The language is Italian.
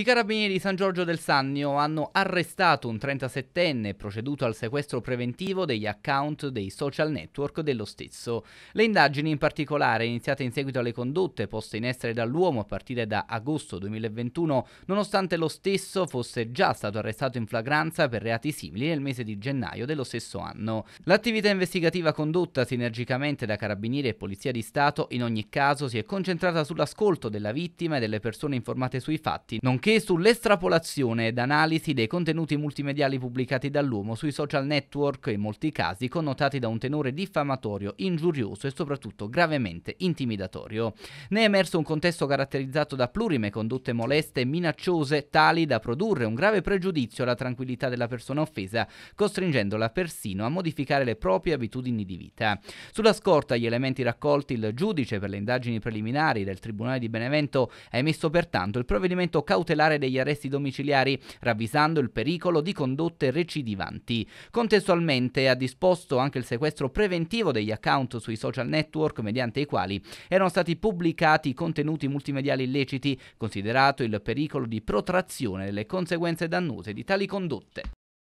I carabinieri di San Giorgio del Sannio hanno arrestato un 37enne proceduto al sequestro preventivo degli account dei social network dello stesso. Le indagini in particolare, iniziate in seguito alle condotte poste in essere dall'uomo a partire da agosto 2021, nonostante lo stesso fosse già stato arrestato in flagranza per reati simili nel mese di gennaio dello stesso anno. L'attività investigativa condotta sinergicamente da carabinieri e polizia di Stato in ogni caso si è concentrata sull'ascolto della vittima e delle persone informate sui fatti, nonché che sull'estrapolazione ed analisi dei contenuti multimediali pubblicati dall'uomo sui social network, in molti casi connotati da un tenore diffamatorio, ingiurioso e soprattutto gravemente intimidatorio. Ne è emerso un contesto caratterizzato da plurime condotte moleste e minacciose, tali da produrre un grave pregiudizio alla tranquillità della persona offesa, costringendola persino a modificare le proprie abitudini di vita. Sulla scorta agli elementi raccolti, il giudice per le indagini preliminari del Tribunale di Benevento ha emesso pertanto il provvedimento cautelare cautelare degli arresti domiciliari, ravvisando il pericolo di condotte recidivanti. Contestualmente ha disposto anche il sequestro preventivo degli account sui social network mediante i quali erano stati pubblicati contenuti multimediali illeciti, considerato il pericolo di protrazione delle conseguenze dannose di tali condotte.